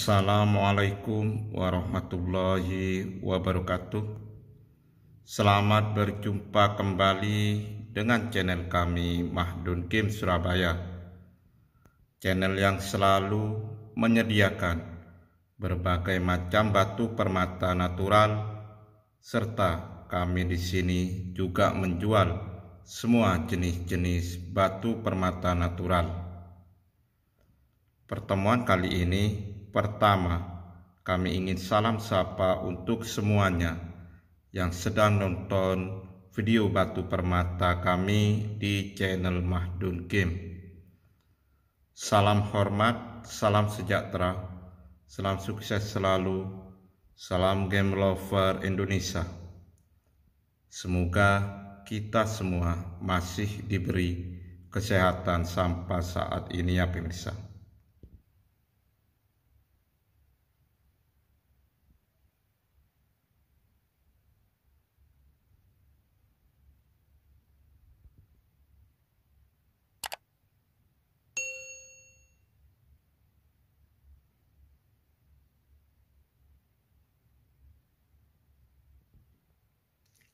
Assalamualaikum warahmatullahi wabarakatuh. Selamat berjumpa kembali dengan channel kami Mahdun Kim Surabaya. Channel yang selalu menyediakan berbagai macam batu permata natural serta kami di sini juga menjual semua jenis-jenis batu permata natural. Pertemuan kali ini pertama kami ingin salam sapa untuk semuanya yang sedang nonton video batu permata kami di channel Mahdun Kim. Salam hormat, salam sejahtera, salam sukses selalu, salam game lover Indonesia. Semoga kita semua masih diberi kesehatan sampai saat ini ya pemirsa.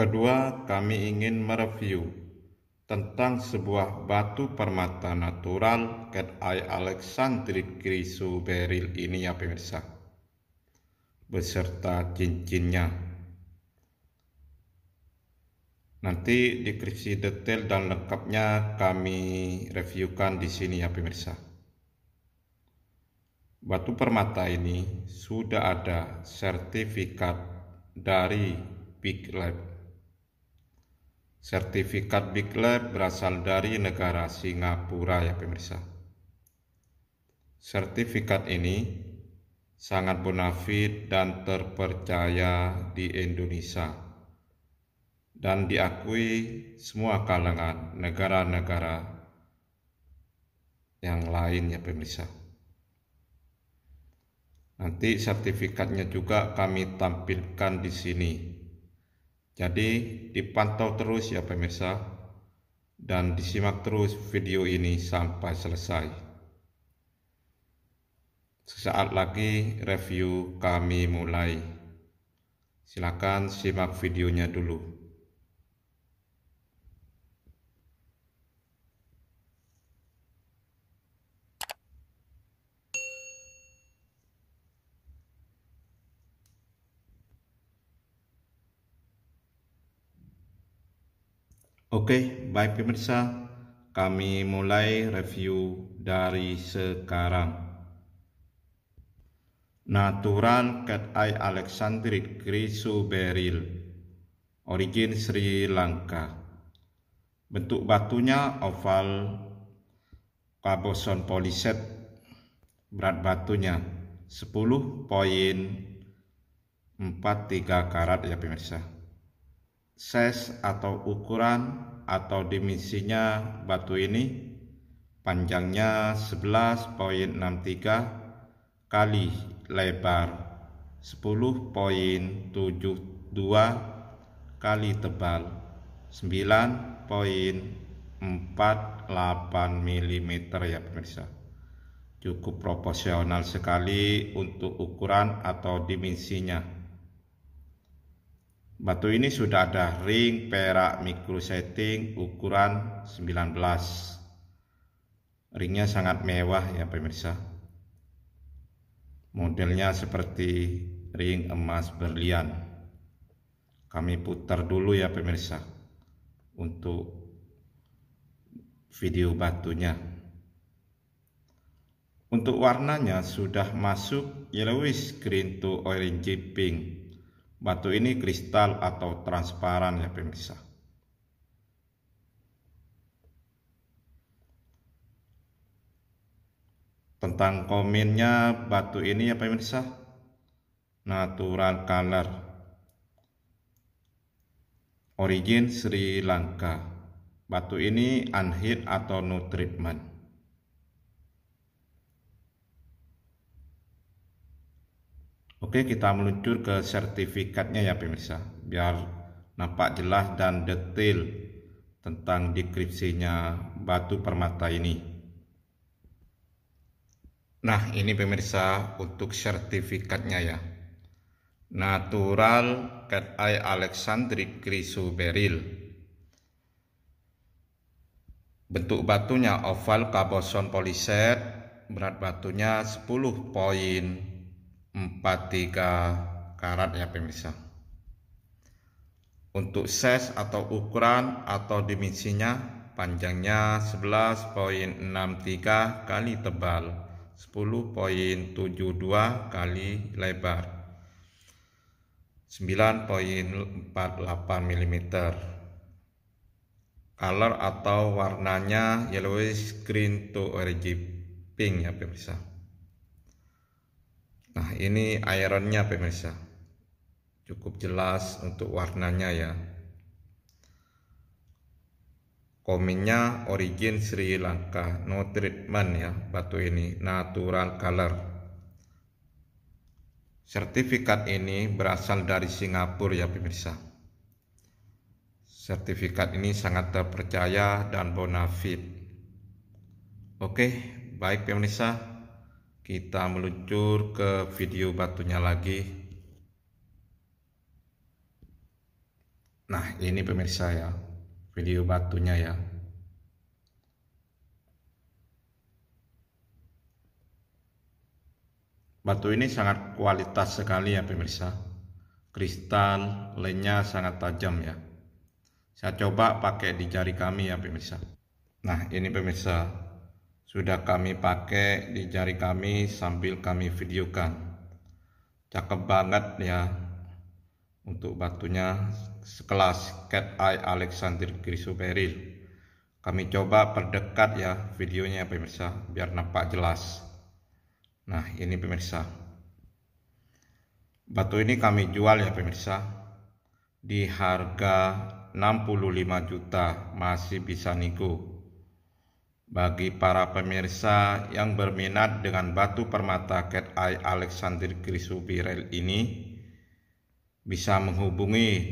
Kedua, kami ingin mereview tentang sebuah batu permata natural Cat Eye Alexandrite Beryl ini ya pemirsa, beserta cincinnya. Nanti deskripsi detail dan lengkapnya kami reviewkan di sini ya pemirsa. Batu permata ini sudah ada sertifikat dari Big Lab Sertifikat Big Lab berasal dari negara Singapura ya pemirsa. Sertifikat ini sangat bonafit dan terpercaya di Indonesia dan diakui semua kalangan negara-negara yang lain ya pemirsa. Nanti sertifikatnya juga kami tampilkan di sini. Jadi dipantau terus ya pemirsa dan disimak terus video ini sampai selesai. Sesaat lagi review kami mulai. Silakan simak videonya dulu. Oke, baik pemirsa, kami mulai review dari sekarang. Naturan Cat Eye Grisu Beril, Origin Sri Lanka Bentuk batunya oval Kaboson poliset Berat batunya 10.43 karat ya pemirsa size atau ukuran atau dimensinya batu ini panjangnya 11.63 kali lebar 10.72 kali tebal 9.48 mm ya pemirsa cukup proporsional sekali untuk ukuran atau dimensinya Batu ini sudah ada ring perak mikro setting ukuran 19. Ringnya sangat mewah ya pemirsa. Modelnya seperti ring emas berlian. Kami putar dulu ya pemirsa untuk video batunya. Untuk warnanya sudah masuk yellowish green to orangey pink Batu ini kristal atau transparan ya pemirsa. Tentang komennya batu ini ya pemirsa. Natural color. Origin Sri Lanka. Batu ini unhit atau no treatment. Oke, kita meluncur ke sertifikatnya ya pemirsa, biar nampak jelas dan detail tentang deskripsinya batu permata ini. Nah, ini pemirsa untuk sertifikatnya ya. Natural Cat Eye Alexandric Chrysoberyl. Bentuk batunya oval carbon poliset, berat batunya 10 poin 43 karat ya pemirsa untuk size atau ukuran atau dimensinya panjangnya 11.63 kali tebal 10.72 kali lebar 9.48 mm color atau warnanya yellowish green to orange pink ya pemirsa Nah ini ironnya pemirsa Cukup jelas untuk warnanya ya Komennya origin Sri Lanka No treatment ya batu ini Natural color Sertifikat ini berasal dari Singapura ya pemirsa Sertifikat ini sangat terpercaya dan bonafit Oke baik pemirsa kita meluncur ke video batunya lagi nah ini pemirsa ya video batunya ya Batu ini sangat kualitas sekali ya pemirsa. Kristal lainnya sangat tajam ya. Saya coba pakai di jari kami ya pemirsa. Nah ini pemirsa sudah kami pakai di jari kami sambil kami videokan cakep banget ya untuk batunya sekelas cat eye Alexander Grisoberil kami coba perdekat ya videonya pemirsa biar nampak jelas nah ini pemirsa batu ini kami jual ya pemirsa di harga 65 juta masih bisa nego bagi para pemirsa yang berminat dengan batu permata Cat Eye Alexander Chrysubirel ini bisa menghubungi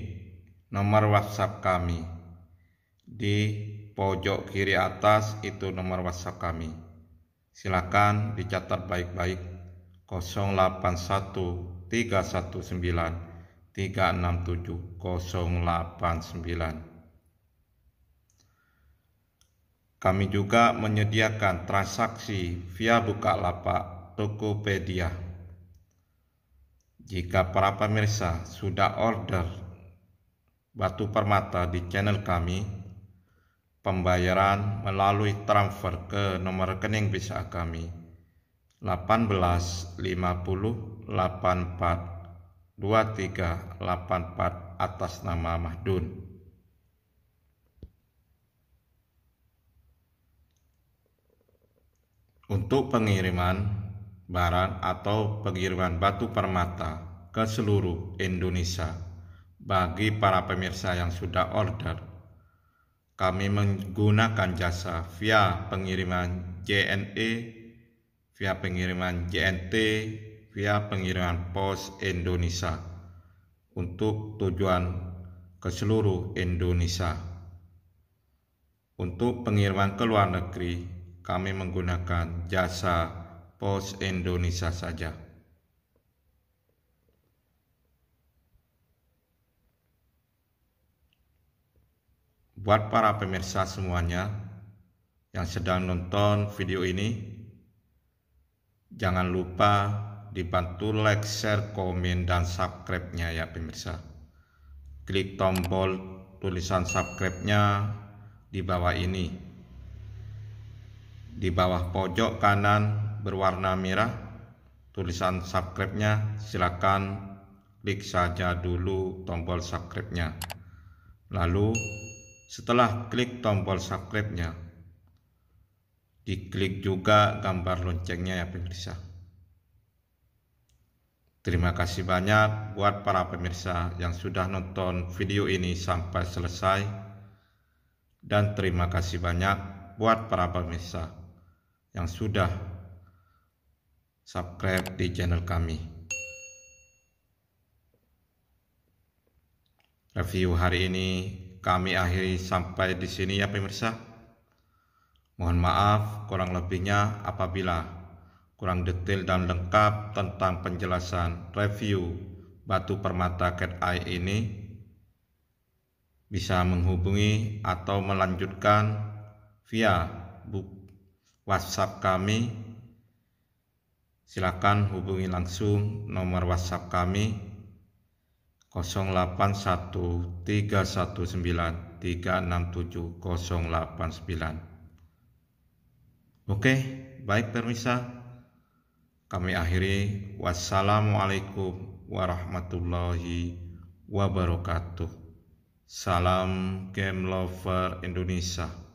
nomor WhatsApp kami di pojok kiri atas itu nomor WhatsApp kami. Silakan dicatat baik-baik 081319367089. Kami juga menyediakan transaksi via Bukalapak Tokopedia. Jika para pemirsa sudah order batu permata di channel kami, pembayaran melalui transfer ke nomor rekening bisa kami 18 84 atas nama Mahdun. untuk pengiriman barang atau pengiriman batu permata ke seluruh Indonesia bagi para pemirsa yang sudah order. Kami menggunakan jasa via pengiriman JNE, via pengiriman JNT, via pengiriman pos Indonesia untuk tujuan ke seluruh Indonesia. Untuk pengiriman ke luar negeri, kami menggunakan jasa Pos Indonesia saja. Buat para pemirsa semuanya yang sedang nonton video ini, jangan lupa dibantu like, share, komen, dan subscribe-nya ya pemirsa. Klik tombol tulisan subscribe-nya di bawah ini di bawah pojok kanan berwarna merah tulisan subscribe-nya silakan klik saja dulu tombol subscribe-nya lalu setelah klik tombol subscribe-nya diklik juga gambar loncengnya ya pemirsa terima kasih banyak buat para pemirsa yang sudah nonton video ini sampai selesai dan terima kasih banyak buat para pemirsa yang sudah subscribe di channel kami. Review hari ini kami akhiri sampai di sini ya pemirsa. Mohon maaf kurang lebihnya apabila kurang detail dan lengkap tentang penjelasan review batu permata cat eye ini bisa menghubungi atau melanjutkan via buku WhatsApp kami, silakan hubungi langsung nomor WhatsApp kami 081319367089. Oke, baik permisa. Kami akhiri wassalamualaikum warahmatullahi wabarakatuh. Salam Game Lover Indonesia.